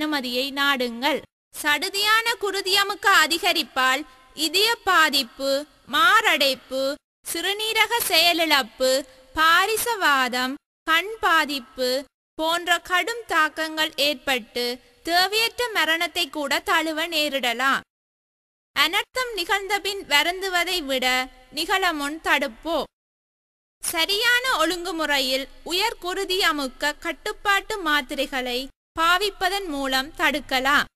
அனுமதியை நாடுங்கள் சடுதியான குருதியமுக்க அதிகரிப்பால் இதய பாதிப்பு மாரடைப்பு சிறுநீரக செயலிழப்பு பாரிசவாதம் கண் பாதிப்பு போன்ற கடும் தாக்கங்கள் ஏற்பட்டு தேவையற்ற மரணத்தை கூட தழுவ நேரிடலாம் அனர்த்தம் நிகழ்ந்தபின் வருந்துவதை விட நிகழமுன் தடுப்போ சரியான ஒழுங்குமுறையில் உயர் குருதி அமுக்க கட்டுப்பாட்டு மாத்திரைகளை பாவிப்பதன் மூலம் தடுக்கலாம்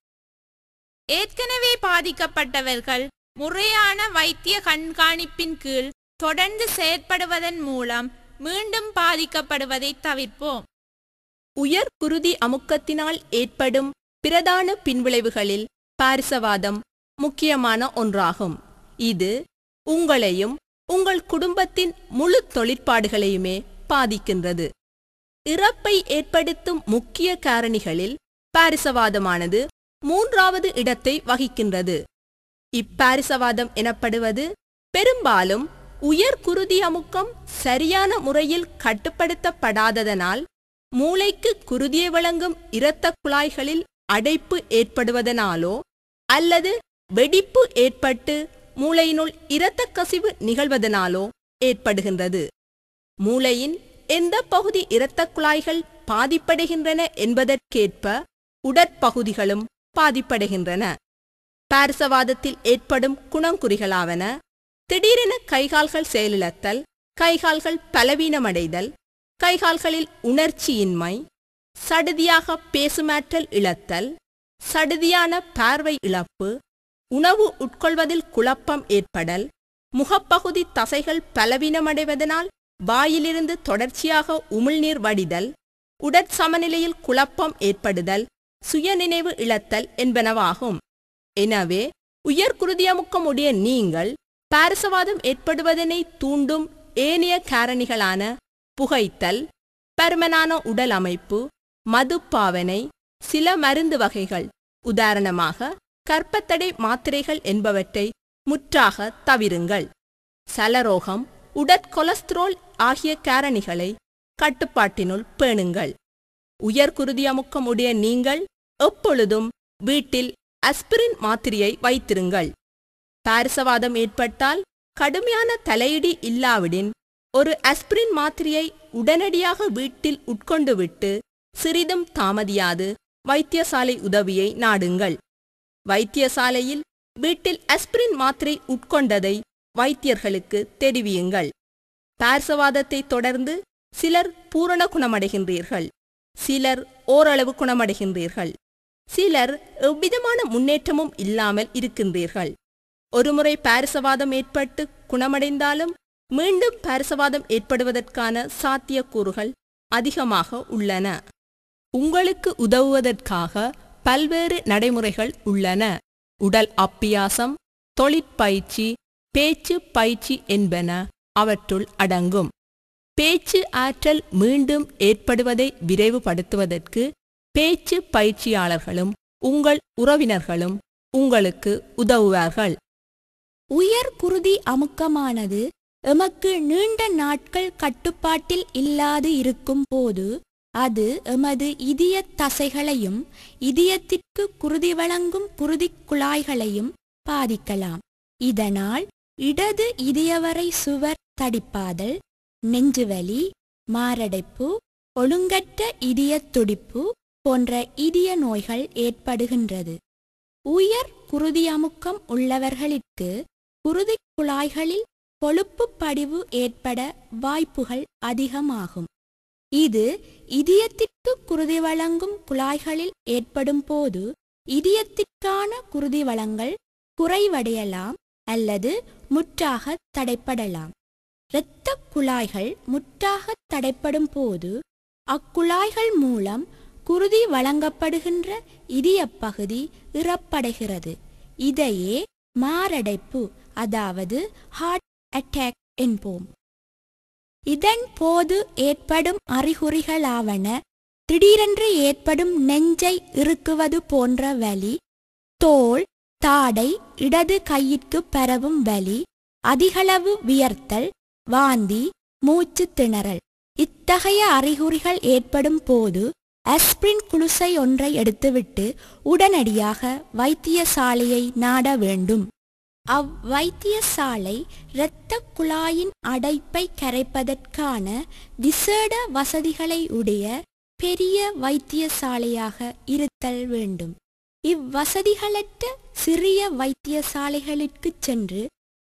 ஏற்கனவே பாதிக்கப்பட்டவர்கள் முறையான வைத்திய கண்காணிப்பின் கீழ் தொடர்ந்து செயற்படுவதன் மூலம் மீண்டும் பாதிக்கப்படுவதை தவிர்ப்போம் உயர் குருதி அமுக்கத்தினால் ஏற்படும் பிரதான பின்விளைவுகளில் பாரிசவாதம் முக்கியமான ஒன்றாகும் இது உங்களையும் உங்கள் குடும்பத்தின் முழு தொழிற்பாடுகளையுமே பாதிக்கின்றது இறப்பை ஏற்படுத்தும் முக்கிய காரணிகளில் பாரிசவாதமானது மூன்றாவது இடத்தை வகிக்கின்றது இப்பாரிசவாதம் எனப்படுவது பெரும்பாலும் உயர் குருதி அமுக்கம் சரியான முறையில் கட்டுப்படுத்தப்படாததனால் மூளைக்கு குருதியை வழங்கும் இரத்த குழாய்களில் அடைப்பு ஏற்படுவதனாலோ அல்லது வெடிப்பு ஏற்பட்டு மூளையினுள் இரத்த கசிவு நிகழ்வதனாலோ ஏற்படுகின்றது மூளையின் எந்த பகுதி இரத்த குழாய்கள் பாதிப்படைகின்றன என்பதற்கேற்ப உடற்பகுதிகளும் பாதிப்படைகின்றன பாரசவாதத்தில் ஏற்படும் குணங்குறிகளாவன திடீரென கைகால்கள் செயலிழத்தல் கைகால்கள் பலவீனமடைதல் கைகால்களில் உணர்ச்சியின்மை சடுதியாக பேசுமாற்றல் இழத்தல் சடுதியான பார்வை இழப்பு உணவு உட்கொள்வதில் குழப்பம் ஏற்படல் முகப்பகுதி தசைகள் பலவீனமடைவதனால் வாயிலிருந்து தொடர்ச்சியாக உமிழ்நீர் வடிதல் உடற்சமநிலையில் குழப்பம் ஏற்படுதல் சுயநினைவு இழத்தல் என்பனவாகும் எனவே உயர்குருதியமுக்கமுடைய நீங்கள் பாரசவாதம் ஏற்படுவதனை தூண்டும் ஏனைய காரணிகளான புகைத்தல் பருமனான உடல் அமைப்பு மதுப்பாவனை சில மருந்து வகைகள் உதாரணமாக கற்பத்தடை மாத்திரைகள் என்பவற்றை முற்றாக தவிருங்கள் சலரோகம் உடற் கொலஸ்ட்ரோல் ஆகிய காரணிகளை கட்டுப்பாட்டினுள் பேணுங்கள் உயர் குருதியமுக்கம் உடைய நீங்கள் எப்பொழுதும் வீட்டில் அஸ்பிரின் மாத்திரையை வைத்திருங்கள் பாரிசவாதம் ஏற்பட்டால் கடுமையான தலையிடி இல்லாவிடின் ஒரு அஸ்பிரின் மாத்திரையை உடனடியாக வீட்டில் உட்கொண்டுவிட்டு சிறிதும் தாமதியாது வைத்தியசாலை உதவியை நாடுங்கள் வைத்தியசாலையில் வீட்டில் அஸ்பிரின் மாத்திரை உட்கொண்டதை வைத்தியர்களுக்கு தெரிவியுங்கள் பார்சவாதத்தை தொடர்ந்து சிலர் பூரண குணமடைகின்றீர்கள் சிலர் ஓரளவு குணமடைகின்றீர்கள் சிலர் எவ்விதமான முன்னேற்றமும் இல்லாமல் இருக்கின்றீர்கள் ஒருமுறை பாரிசவாதம் ஏற்பட்டு குணமடைந்தாலும் மீண்டும் பாரிசவாதம் ஏற்படுவதற்கான சாத்தியக்கூறுகள் அதிகமாக உள்ளன உங்களுக்கு உதவுவதற்காக பல்வேறு நடைமுறைகள் உள்ளன உடல் அப்பியாசம் தொழிற்பயிற்சி பேச்சு பயிற்சி என்பன அவற்றுள் அடங்கும் பேச்சு ஆற்றல் மீண்டும் ஏற்படுவதை விரைவுபடுத்துவதற்கு பேச்சு பயிற்சியாளர்களும் உங்கள் உறவினர்களும் உங்களுக்கு உதவுவார்கள் உயர் குருதி அமுக்கமானது எமக்கு நீண்ட நாட்கள் கட்டுப்பாட்டில் இல்லாது இருக்கும் போது அது எமது இதய தசைகளையும் இதயத்திற்கு குருதி வழங்கும் குருதி குழாய்களையும் பாதிக்கலாம் இதனால் இடது இதயவரை சுவர் தடிப்பாதல் நெஞ்சுவலி மாரடைப்பு ஒழுங்கற்ற இதய துடிப்பு போன்ற இதய நோய்கள் ஏற்படுகின்றது உயர் குருதியமுக்கம் உள்ளவர்களுக்கு குருதி குழாய்களில் கொழுப்பு படிவு ஏற்பட வாய்ப்புகள் அதிகமாகும் இது இதயத்திற்கு குருதி வழங்கும் குழாய்களில் ஏற்படும் போது இதயத்திற்கான குருதி வளங்கள் குறைவடையலாம் அல்லது முற்றாக தடைப்படலாம் இரத்த குழாய்கள் முற்றாக தடைப்படும் போது அக்குழாய்கள் மூலம் குருதி வழங்கப்படுகின்ற இதய பகுதி இறப்படைகிறது இதையே மாரடைப்பு அதாவது ஹார்ட் அட்டாக் என்போம் இதன் போது ஏற்படும் அறிகுறிகளாவன திடீரென்று ஏற்படும் நெஞ்சை இறுக்குவது போன்ற வலி தோல் தாடை இடது கையிற்கு பரவும் வலி அதிகளவு வியர்த்தல் வாந்தி மூச்சு திணறல் இத்தகைய அறிகுறிகள் ஏற்படும் போது அஸ்பிரின் குலுசை ஒன்றை எடுத்துவிட்டு உடனடியாக வைத்தியசாலையை நாட வேண்டும் அவ்வைத்தியசாலை இரத்த குழாயின் அடைப்பை கரைப்பதற்கான விசேட வசதிகளை உடைய பெரிய வைத்தியசாலையாக இருத்தல் வேண்டும் இவ்வசதிகளற்ற சிறிய வைத்தியசாலைகளுக்கு சென்று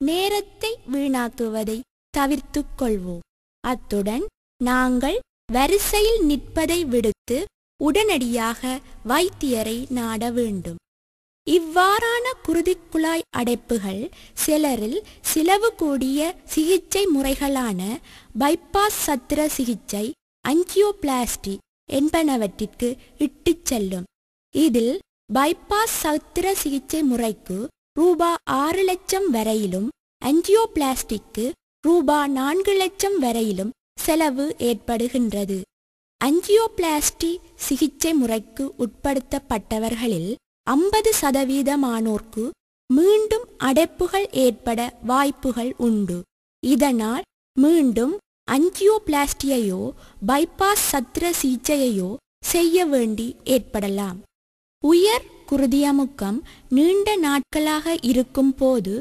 நேரத்தை வீணாக்குவதை தவிர்த்து கொள்வோம் அத்துடன் நாங்கள் வரிசையில் நிற்பதை விடுத்து உடனடியாக வைத்தியரை நாட வேண்டும் இவ்வாறான குருதிக்குழாய் அடைப்புகள் சிலரில் செலவு கூடிய சிகிச்சை முறைகளான பைபாஸ் சத்திர சிகிச்சை அஞ்சியோபிளாஸ்டி என்பனவற்றிற்கு இட்டுச் செல்லும் இதில் பைபாஸ் சத்திர சிகிச்சை முறைக்கு ரூபா ஆறு லட்சம் வரையிலும் அஞ்சியோபிளாஸ்டிக்கு ரூபா நான்கு லட்சம் வரையிலும் செலவு ஏற்படுகின்றது அஞ்சியோபிளாஸ்டி சிகிச்சை முறைக்கு உட்படுத்தப்பட்டவர்களில் ஐம்பது சதவீதமானோர்க்கு மீண்டும் அடைப்புகள் ஏற்பட வாய்ப்புகள் உண்டு இதனால் மீண்டும் அஞ்சியோபிளாஸ்டியையோ பைபாஸ் சத்திர சிகிச்சையையோ செய்ய வேண்டி ஏற்படலாம் உயர் குருதியமுக்கம் நீண்ட நாட்களாக இருக்கும் போது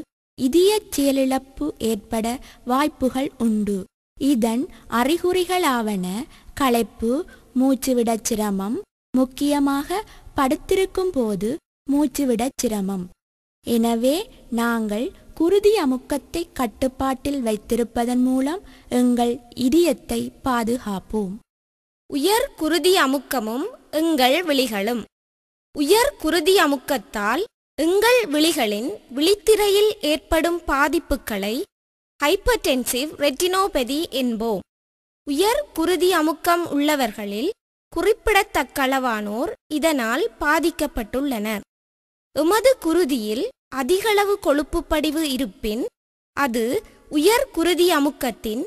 இதியச் செயலிழப்பு ஏற்பட வாய்ப்புகள் உண்டு இதன் அறிகுறிகளாவன களைப்பு மூச்சுவிடச் சிரமம் முக்கியமாக படுத்திருக்கும் போது மூச்சுவிடச் சிரமம் எனவே நாங்கள் குருதி அமுக்கத்தை கட்டுப்பாட்டில் வைத்திருப்பதன் மூலம் எங்கள் இதயத்தை பாதுகாப்போம் உயர் குருதி அமுக்கமும் எங்கள் விழிகளும் உயர் குருதி அமுக்கத்தால் எங்கள் விழிகளின் விழித்திரையில் ஏற்படும் பாதிப்புகளை ஹைப்பர்டென்சிவ் ரெட்டினோபதி என்போம் உயர் குருதி அமுக்கம் உள்ளவர்களில் குறிப்பிடத்தக்களவானோர் இதனால் பாதிக்கப்பட்டுள்ளனர் எமது குருதியில் அதிகளவு கொழுப்பு படிவு இருப்பின் அது உயர் குருதி அமுக்கத்தின்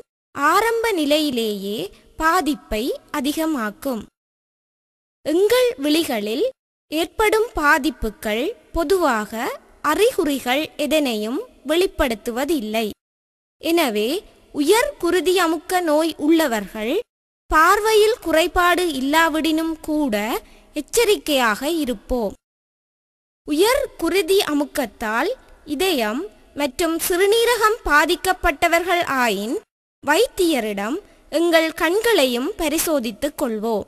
ஆரம்ப நிலையிலேயே பாதிப்பை அதிகமாக்கும் எங்கள் விழிகளில் ஏற்படும் பாதிப்புகள் பொதுவாக அறிகுறிகள் எதனையும் வெளிப்படுத்துவதில்லை எனவே உயர் குருதி அமுக்க நோய் உள்ளவர்கள் பார்வையில் குறைபாடு இல்லாவிடினும் கூட எச்சரிக்கையாக இருப்போம் உயர் குருதி அமுக்கத்தால் இதயம் மற்றும் சிறுநீரகம் பாதிக்கப்பட்டவர்கள் ஆயின் வைத்தியரிடம் எங்கள் கண்களையும் பரிசோதித்துக் கொள்வோம்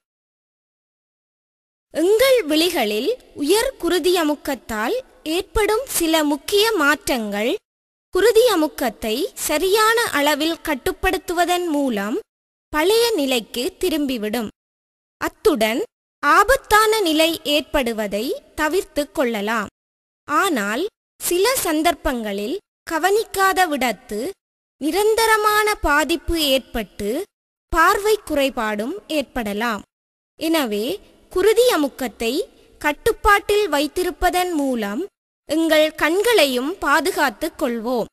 எங்கள் விழிகளில் உயர் குருதியமுக்கத்தால் ஏற்படும் சில முக்கிய மாற்றங்கள் குருதியமுக்கத்தை சரியான அளவில் கட்டுப்படுத்துவதன் மூலம் பழைய நிலைக்கு திரும்பிவிடும் அத்துடன் ஆபத்தான நிலை ஏற்படுவதை தவிர்த்து கொள்ளலாம் ஆனால் சில சந்தர்ப்பங்களில் கவனிக்காத விடத்து நிரந்தரமான பாதிப்பு ஏற்பட்டு பார்வை குறைபாடும் ஏற்படலாம் எனவே குருதி அமுக்கத்தை கட்டுப்பாட்டில் வைத்திருப்பதன் மூலம் எங்கள் கண்களையும் பாதுகாத்துக் கொள்வோம்